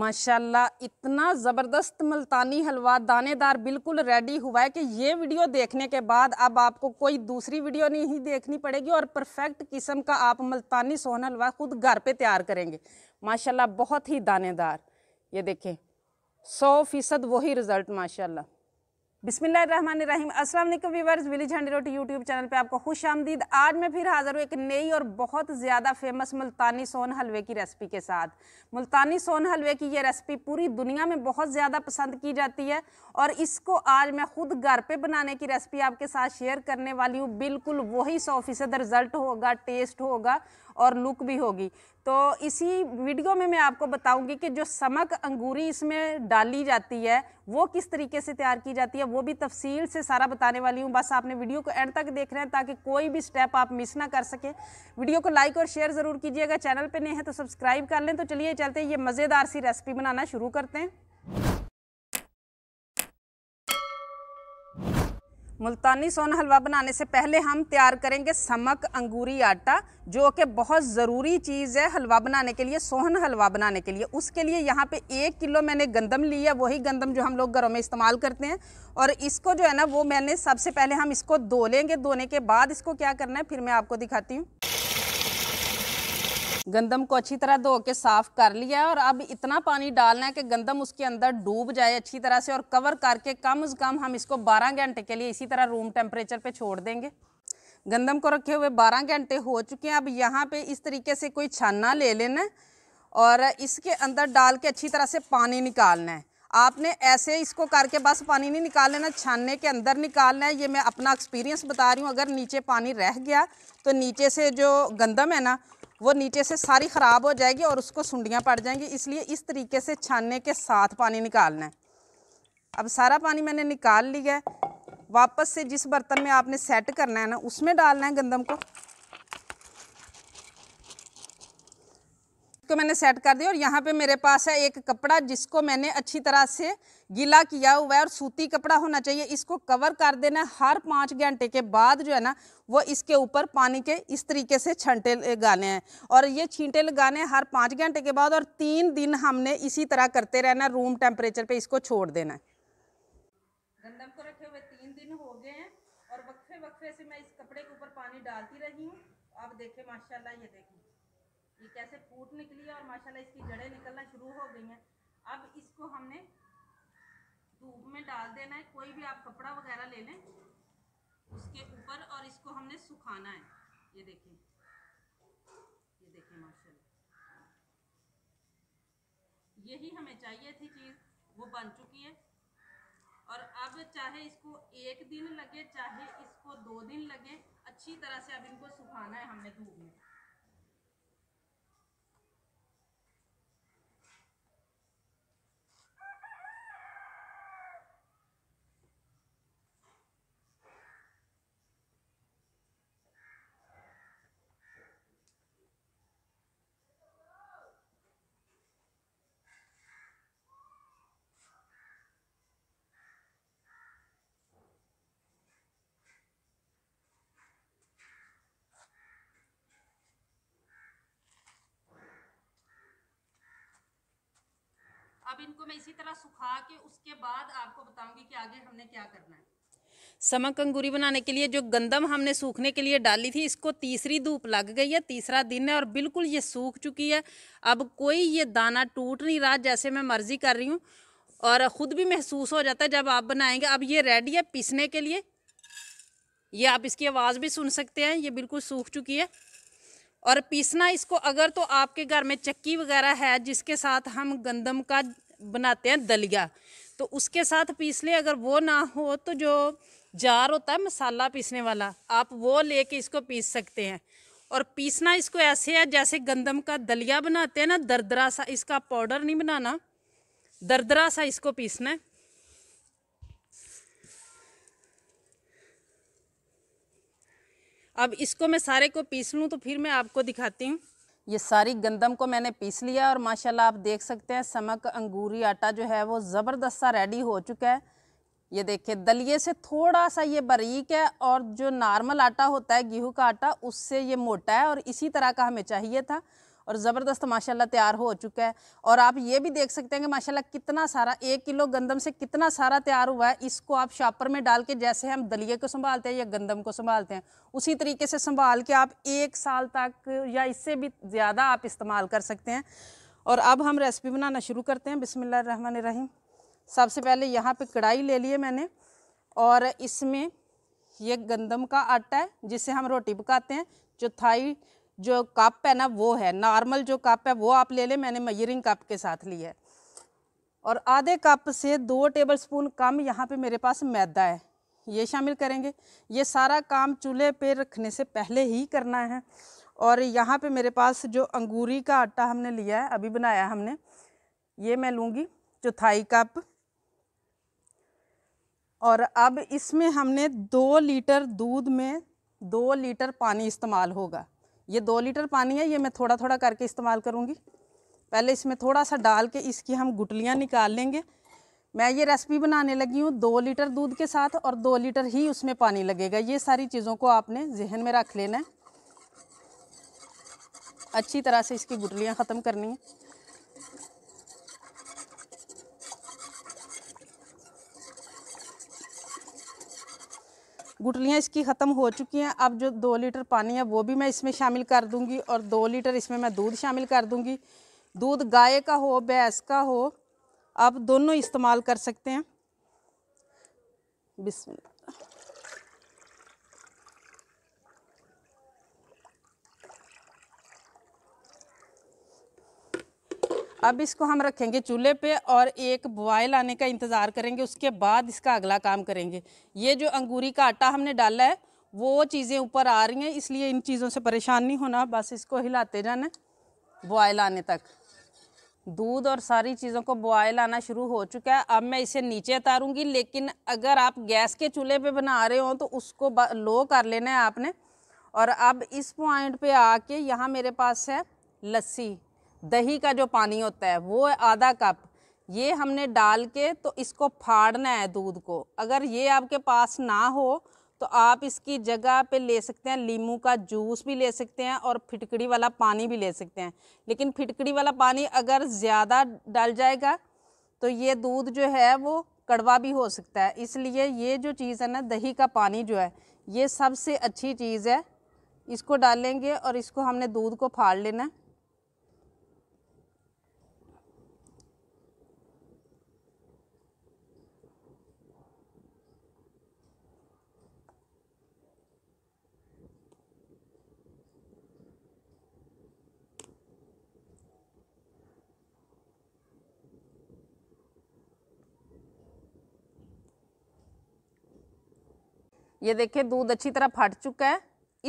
माशाल्लाह इतना ज़बरदस्त मुल्तानी हलवा दानेदार बिल्कुल रेडी हुआ है कि ये वीडियो देखने के बाद अब आपको कोई दूसरी वीडियो नहीं देखनी पड़ेगी और परफेक्ट किस्म का आप मुल्तानी सोहन हलवा खुद घर पे तैयार करेंगे माशाल्लाह बहुत ही दानेदार ये देखें सौ फीसद वही रिज़ल्ट माशाल्लाह बिसमीम अस्सलाम वालेकुम व्यूवर्स विलेज हंडी रोटी यूट्यूब चैनल पे आपको खुश आमदीद आज मैं फिर हाजिर हूँ एक नई और बहुत ज़्यादा फेमस मुल्तानी सोन हलवे की रेसिपी के साथ मुल्तानी सोन हलवे की ये रेसिपी पूरी दुनिया में बहुत ज़्यादा पसंद की जाती है और इसको आज मैं ख़ुद घर पर बनाने की रेसिपी आपके साथ शेयर करने वाली हूँ बिल्कुल वही सौ फीसद रिज़ल्ट होगा टेस्ट होगा और लुक भी होगी तो इसी वीडियो में मैं आपको बताऊंगी कि जो समक अंगूरी इसमें डाली जाती है वो किस तरीके से तैयार की जाती है वो भी तफसील से सारा बताने वाली हूँ बस आपने वीडियो को एंड तक देख रहे हैं ताकि कोई भी स्टेप आप मिस ना कर सकें वीडियो को लाइक और शेयर ज़रूर कीजिएगा चैनल पर नहीं है तो सब्सक्राइब कर लें तो चलिए चलते ये मज़ेदार सी रेसिपी बनाना शुरू करते हैं मुल्तानी सोन हलवा बनाने से पहले हम तैयार करेंगे समक अंगूरी आटा जो कि बहुत ज़रूरी चीज़ है हलवा बनाने के लिए सोहन हलवा बनाने के लिए उसके लिए यहाँ पे एक किलो मैंने गंदम ली है वही गंदम जो हम लोग घरों में इस्तेमाल करते हैं और इसको जो है ना वो मैंने सबसे पहले हम इसको धो लेंगे धोने के बाद इसको क्या करना है फिर मैं आपको दिखाती हूँ गंदम को अच्छी तरह धो के साफ कर लिया है और अब इतना पानी डालना है कि गंदम उसके अंदर डूब जाए अच्छी तरह से और कवर करके कम से कम हम इसको 12 घंटे के लिए इसी तरह रूम टेम्परेचर पे छोड़ देंगे गंदम को रखे हुए 12 घंटे हो चुके हैं अब यहाँ पे इस तरीके से कोई छाना ले लेना और इसके अंदर डाल के अच्छी तरह से पानी निकालना है आपने ऐसे इसको करके बस पानी नहीं निकाल लेना छानने के अंदर निकालना है ये मैं अपना एक्सपीरियंस बता रही हूँ अगर नीचे पानी रह गया तो नीचे से जो गंदम है ना वो नीचे से सारी ख़राब हो जाएगी और उसको सुंडियाँ पड़ जाएंगी इसलिए इस तरीके से छानने के साथ पानी निकालना है अब सारा पानी मैंने निकाल लिया है वापस से जिस बर्तन में आपने सेट करना है ना उसमें डालना है गंदम को इसको मैंने सेट कर दिया और यहाँ पे मेरे पास है एक कपड़ा जिसको मैंने अच्छी तरह से गीला किया हुआ है और सूती कपड़ा होना चाहिए इसको कवर कर देना हर पाँच घंटे के बाद जो है ना वो इसके ऊपर पानी के इस तरीके से छंटे लगाने हैं और ये छींटे लगाने हैं हर पाँच घंटे के बाद और तीन दिन हमने इसी तरह करते रहना रूम टेम्परेचर पर इसको छोड़ देना है वक्फे वक्फे से मैं इस कपड़े के ऊपर पानी डालती रही हूँ आप देखें माशाल्लाह ये देखें ये कैसे फूट निकली है और माशाल्लाह इसकी जड़ें निकलना शुरू हो गई हैं अब इसको हमने धूप में डाल देना है कोई भी आप कपड़ा वगैरह ले लें उसके ऊपर और इसको हमने सुखाना है ये देखें ये देखें माशाल्लाह यही हमें चाहिए थी चीज़ वो बन चुकी है और अब चाहे इसको एक दिन लगे चाहे इसको दो दिन लगे अच्छी तरह से अब इनको सुखाना है हमने धूप में अब इनको मैं इसी तरह सुखा के उसके बाद आपको बताऊंगी कि आगे हमने क्या करना है समक अंगूरी बनाने के लिए जो गंदम हमने सूखने के लिए डाली थी इसको तीसरी धूप लग गई है तीसरा दिन है और बिल्कुल ये सूख चुकी है अब कोई ये दाना टूट नहीं रहा जैसे मैं मर्ज़ी कर रही हूँ और ख़ुद भी महसूस हो जाता है जब आप बनाएंगे अब ये रेडी है पीसने के लिए ये आप इसकी आवाज़ भी सुन सकते हैं ये बिल्कुल सूख चुकी है और पीसना इसको अगर तो आपके घर में चक्की वगैरह है जिसके साथ हम गंदम का बनाते हैं दलिया तो उसके साथ पीस ले अगर वो ना हो तो जो जार होता है मसाला पीसने वाला आप वो लेके इसको पीस सकते हैं और पीसना इसको ऐसे है जैसे गंदम का दलिया बनाते हैं ना दरदरा सा इसका पाउडर नहीं बनाना दरदरा सा इसको पीसना है अब इसको मैं सारे को पीस लूँ तो फिर मैं आपको दिखाती हूँ ये सारी गंदम को मैंने पीस लिया और माशाल्लाह आप देख सकते हैं समक अंगूरी आटा जो है वो ज़बरदस्त सा रेडी हो चुका है ये देखिए दलिए से थोड़ा सा ये बारीक है और जो नॉर्मल आटा होता है गेहूँ का आटा उससे ये मोटा है और इसी तरह का हमें चाहिए था और ज़बरदस्त माशाल्लाह तैयार हो चुका है और आप ये भी देख सकते हैं कि माशाल्लाह कितना सारा एक किलो गंदम से कितना सारा तैयार हुआ है इसको आप शापर में डाल के जैसे हम दलिए को संभालते हैं या गंदम को संभालते हैं उसी तरीके से संभाल के आप एक साल तक या इससे भी ज़्यादा आप इस्तेमाल कर सकते हैं और अब हम रेसिपी बनाना शुरू करते हैं रही सबसे पहले यहाँ पर कढ़ाई ले लिए मैंने और इसमें ये गंदम का आटा है जिससे हम रोटी पकाते हैं चौथाई जो कप है ना वो है नॉर्मल जो कप है वो आप ले लें मैंने मयरिंग कप के साथ लिया है और आधे कप से दो टेबल स्पून कम यहाँ पे मेरे पास मैदा है ये शामिल करेंगे ये सारा काम चूल्हे पे रखने से पहले ही करना है और यहाँ पे मेरे पास जो अंगूरी का आटा हमने लिया है अभी बनाया हमने ये मैं लूँगी चौथाई कप और अब इसमें हमने दो लीटर दूध में दो लीटर पानी इस्तेमाल होगा ये दो लीटर पानी है ये मैं थोड़ा थोड़ा करके इस्तेमाल करूँगी पहले इसमें थोड़ा सा डाल के इसकी हम गुटलियाँ निकाल लेंगे मैं ये रेसिपी बनाने लगी हूँ दो लीटर दूध के साथ और दो लीटर ही उसमें पानी लगेगा ये सारी चीज़ों को आपने जहन में रख लेना है अच्छी तरह से इसकी गुटलियाँ ख़त्म करनी है गुटलियाँ इसकी ख़त्म हो चुकी हैं अब जो दो लीटर पानी है वो भी मैं इसमें शामिल कर दूँगी और दो लीटर इसमें मैं दूध शामिल कर दूँगी दूध गाय का हो भैंस का हो आप दोनों इस्तेमाल कर सकते हैं बिस्मिल्लाह अब इसको हम रखेंगे चूल्हे पे और एक बॉयल आने का इंतज़ार करेंगे उसके बाद इसका अगला काम करेंगे ये जो अंगूरी का आटा हमने डाला है वो चीज़ें ऊपर आ रही हैं इसलिए इन चीज़ों से परेशान नहीं होना बस इसको हिलाते जाना बॉयल आने तक दूध और सारी चीज़ों को बॉयल आना शुरू हो चुका है अब मैं इसे नीचे उतारूँगी लेकिन अगर आप गैस के चूल्हे पर बना रहे हो तो उसको लो कर लेना है आपने और अब इस पॉइंट पर आके यहाँ मेरे पास है लस्सी दही का जो पानी होता है वो आधा कप ये हमने डाल के तो इसको फाड़ना है दूध को अगर ये आपके पास ना हो तो आप इसकी जगह पे ले सकते हैं लीमू का जूस भी ले सकते हैं और फिटकड़ी वाला पानी भी ले सकते हैं लेकिन फिटकड़ी वाला पानी अगर ज़्यादा डाल जाएगा तो ये दूध जो है वो कड़वा भी हो सकता है इसलिए ये जो चीज़ है ना दही का पानी जो है ये सबसे अच्छी चीज़ है इसको डालेंगे और इसको हमने दूध को फाड़ लेना ये देखिए दूध अच्छी तरह फट चुका है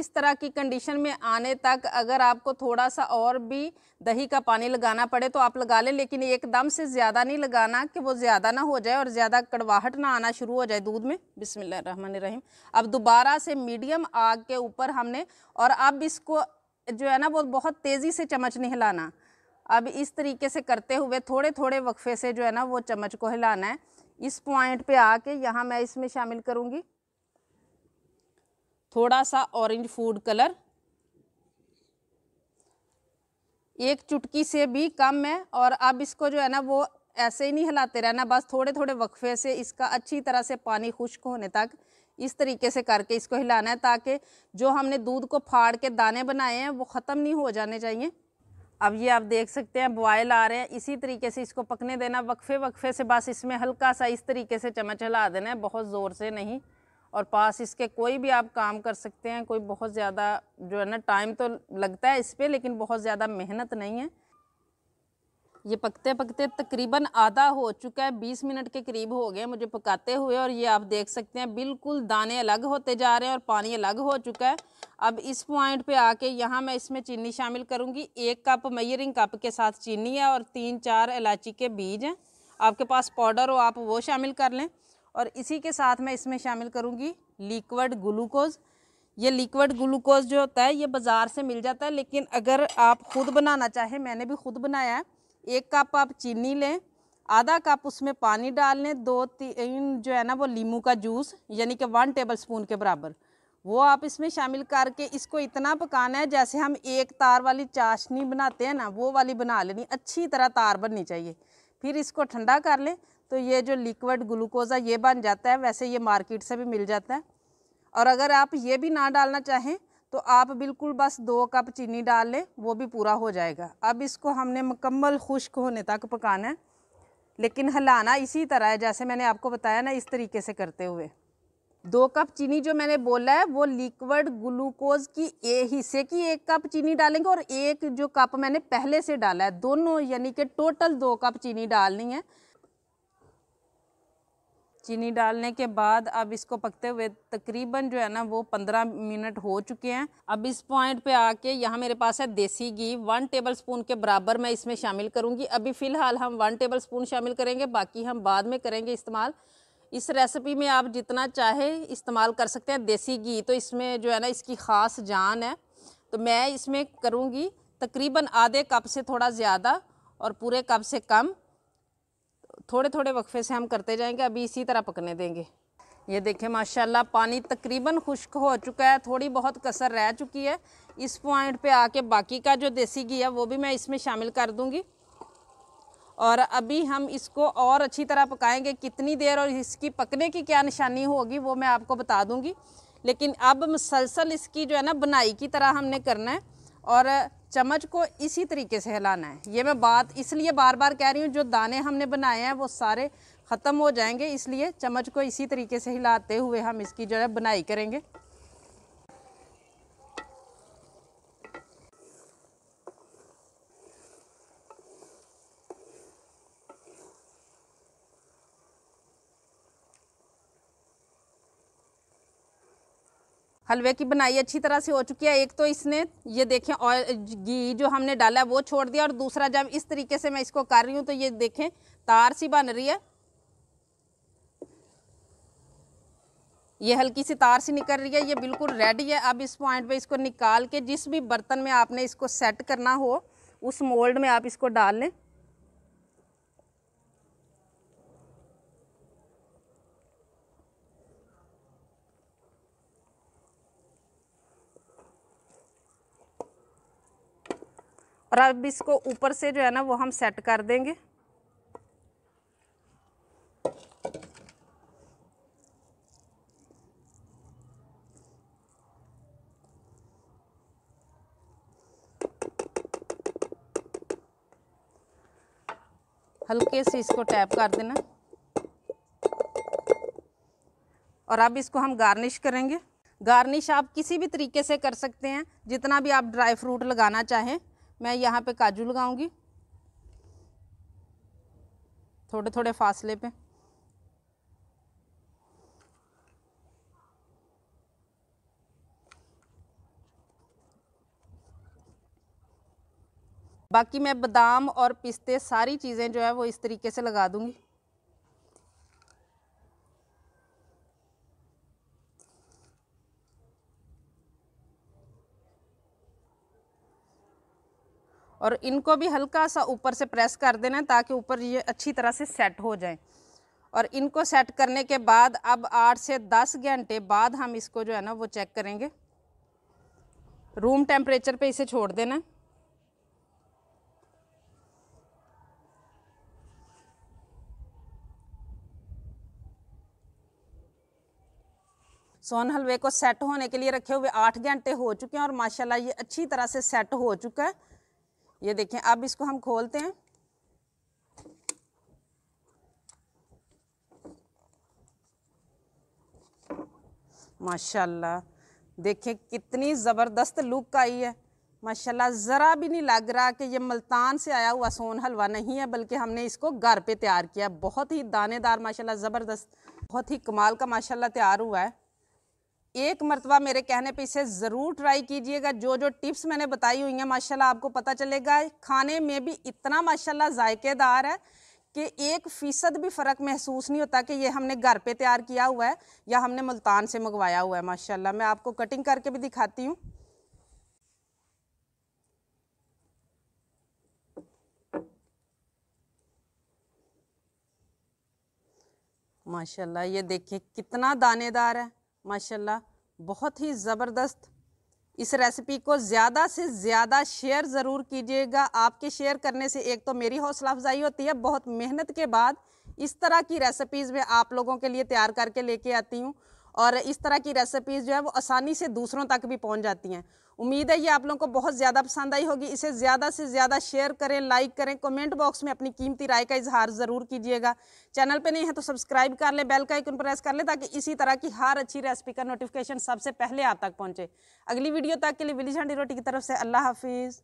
इस तरह की कंडीशन में आने तक अगर आपको थोड़ा सा और भी दही का पानी लगाना पड़े तो आप लगा लें लेकिन एकदम से ज़्यादा नहीं लगाना कि वो ज़्यादा ना हो जाए और ज़्यादा कड़वाहट ना आना शुरू हो जाए दूध में बिसमीम अब दोबारा से मीडियम आग के ऊपर हमने और अब इसको जो है ना वो बहुत तेज़ी से चम्मच नहीं हिलाना अब इस तरीके से करते हुए थोड़े थोड़े वक्फे से जो है ना वो चम्मच को हिलाना है इस पॉइंट पर आके यहाँ मैं इसमें शामिल करूँगी थोड़ा सा ऑरेंज फूड कलर एक चुटकी से भी कम है और अब इसको जो है ना वो ऐसे ही नहीं हिलाते रहना बस थोड़े थोड़े वक्फे से इसका अच्छी तरह से पानी खुश्क होने तक इस तरीके से करके इसको हिलाना है ताकि जो हमने दूध को फाड़ के दाने बनाए हैं वो ख़त्म नहीं हो जाने चाहिए अब ये आप देख सकते हैं बॉयल आ रहे हैं इसी तरीके से इसको पकने देना वक्फे वक्फे से बस इसमें हल्का सा इस तरीके से चमच हिला देना है बहुत ज़ोर से नहीं और पास इसके कोई भी आप काम कर सकते हैं कोई बहुत ज़्यादा जो है ना टाइम तो लगता है इस पर लेकिन बहुत ज़्यादा मेहनत नहीं है ये पकते पकते तकरीबन आधा हो चुका है बीस मिनट के करीब हो गए मुझे पकाते हुए और ये आप देख सकते हैं बिल्कुल दाने अलग होते जा रहे हैं और पानी अलग हो चुका है अब इस पॉइंट पे आके यहाँ मैं इसमें चीनी शामिल करूँगी एक कप मयरिंग कप के साथ चीनी है और तीन चार इलायची के बीज हैं आपके पास पाउडर हो आप वो शामिल कर लें और इसी के साथ मैं इसमें शामिल करूँगी लिक्वड ग्लूकोज़ ये लिक्विड ग्लूकोज जो होता है ये बाज़ार से मिल जाता है लेकिन अगर आप ख़ुद बनाना चाहें मैंने भी ख़ुद बनाया है एक कप आप चीनी लें आधा कप उसमें पानी डाल लें दो तीन जो है ना वो लीमू का जूस यानी कि वन टेबल स्पून के बराबर वो आप इसमें शामिल करके इसको इतना पकाना है जैसे हम एक तार वाली चाशनी बनाते हैं ना वो वाली बना लेनी अच्छी तरह तार बननी चाहिए फिर इसको ठंडा कर लें तो ये जो लिक्विड ग्लूकोज़ा ये बन जाता है वैसे ये मार्केट से भी मिल जाता है और अगर आप ये भी ना डालना चाहें तो आप बिल्कुल बस दो कप चीनी डाल लें वो भी पूरा हो जाएगा अब इसको हमने मुकम्मल खुश्क होने तक पकाना है लेकिन हलाना इसी तरह है जैसे मैंने आपको बताया ना इस तरीके से करते हुए दो कप चीनी जो मैंने बोला है वो लिक्विड ग्लूकोज की ए हिस्से की एक कप चीनी डालेंगे और एक जो कप मैंने पहले से डाला है दोनों यानी कि टोटल दो कप चीनी डालनी है चीनी डालने के बाद अब इसको पकते हुए तकरीबन जो है ना वो पंद्रह मिनट हो चुके हैं अब इस पॉइंट पे आके यहाँ मेरे पास है देसी घी वन टेबल स्पून के बराबर मैं इसमें शामिल करूँगी अभी फ़िलहाल हम वन टेबल स्पून शामिल करेंगे बाकी हम बाद में करेंगे इस्तेमाल इस रेसिपी में आप जितना चाहे इस्तेमाल कर सकते हैं देसी घी तो इसमें जो है ना इसकी ख़ास जान है तो मैं इसमें करूँगी तकरीबन आधे कप से थोड़ा ज़्यादा और पूरे कप से कम थोड़े थोड़े वक्फे से हम करते जाएंगे अभी इसी तरह पकने देंगे ये देखें माशाल्लाह पानी तकरीबन खुश्क हो चुका है थोड़ी बहुत कसर रह चुकी है इस पॉइंट पे आके बाकी का जो देसी घी है वो भी मैं इसमें शामिल कर दूँगी और अभी हम इसको और अच्छी तरह पकाएंगे कितनी देर और इसकी पकने की क्या निशानी होगी वो मैं आपको बता दूँगी लेकिन अब मुसलसल इसकी जो है ना बनाई की तरह हमने करना है और चम्मच को इसी तरीके से हिलाना है ये मैं बात इसलिए बार बार कह रही हूँ जो दाने हमने बनाए हैं वो सारे ख़त्म हो जाएंगे इसलिए चम्मच को इसी तरीके से हिलाते हुए हम इसकी जो है बनाई करेंगे हलवे की बनाई अच्छी तरह से हो चुकी है एक तो इसने ये देखें और घी जो हमने डाला है वो छोड़ दिया और दूसरा जब इस तरीके से मैं इसको कर रही हूँ तो ये देखें तार सी बन रही है ये हल्की सी तार सी निकल रही है ये बिल्कुल रेडी है अब इस पॉइंट पे इसको निकाल के जिस भी बर्तन में आपने इसको सेट करना हो उस मोल्ड में आप इसको डाल लें और अब इसको ऊपर से जो है ना वो हम सेट कर देंगे हल्के से इसको टैप कर देना और अब इसको हम गार्निश करेंगे गार्निश आप किसी भी तरीके से कर सकते हैं जितना भी आप ड्राई फ्रूट लगाना चाहें मैं यहाँ पे काजू लगाऊंगी थोड़े थोड़े फासले पे बाकी मैं बादाम और पिस्ते सारी चीज़ें जो है वो इस तरीके से लगा दूंगी और इनको भी हल्का सा ऊपर से प्रेस कर देना ताकि ऊपर ये अच्छी तरह से सेट हो जाए और इनको सेट करने के बाद अब आठ से दस घंटे बाद हम इसको जो है ना वो चेक करेंगे रूम टेम्परेचर पे इसे छोड़ देना सोन हलवे को सेट होने के लिए रखे हुए आठ घंटे हो चुके हैं और माशाल्लाह ये अच्छी तरह से सेट हो चुका है ये देखें अब इसको हम खोलते हैं माशाल्लाह देखें कितनी ज़बरदस्त लुक आई है माशाल्लाह ज़रा भी नहीं लग रहा कि ये मुल्तान से आया हुआ सोन हलवा नहीं है बल्कि हमने इसको घर पे तैयार किया बहुत ही दानेदार माशाल्लाह ज़बरदस्त बहुत ही कमाल का माशाल्लाह तैयार हुआ है एक मरतबा मेरे कहने पे इसे ज़रूर ट्राई कीजिएगा जो जो टिप्स मैंने बताई हुई हैं माशाल्लाह आपको पता चलेगा खाने में भी इतना माशाल्लाह जायकेदार है कि एक फ़ीसद भी फ़र्क महसूस नहीं होता कि ये हमने घर पे तैयार किया हुआ है या हमने मुल्तान से मंगवाया हुआ है माशाल्लाह मैं आपको कटिंग करके भी दिखाती हूँ माशाल्लाह ये देखिए कितना दानेदार है माशाल्लाह बहुत ही ज़बरदस्त इस रेसिपी को ज़्यादा से ज़्यादा शेयर ज़रूर कीजिएगा आपके शेयर करने से एक तो मेरी हौसला अफजाई होती है बहुत मेहनत के बाद इस तरह की रेसिपीज़ में आप लोगों के लिए तैयार करके लेके आती हूँ और इस तरह की रेसिपीज़ जो है वो आसानी से दूसरों तक भी पहुंच जाती हैं उम्मीद है ये आप लोगों को बहुत ज़्यादा पसंद आई होगी इसे ज़्यादा से ज़्यादा शेयर करें लाइक करें कमेंट बॉक्स में अपनी कीमती राय का इजहार ज़रूर कीजिएगा चैनल पे नहीं है तो सब्सक्राइब कर लें बेल का आइकन प्रेस कर लें ताकि इसी तरह की हर अच्छी रेसिपी का नोटिफिकेशन सबसे पहले आप तक पहुँचे अगली वीडियो तक के लिए विलीज हंडी रोटी की तरफ से अल्लाह हाफिज़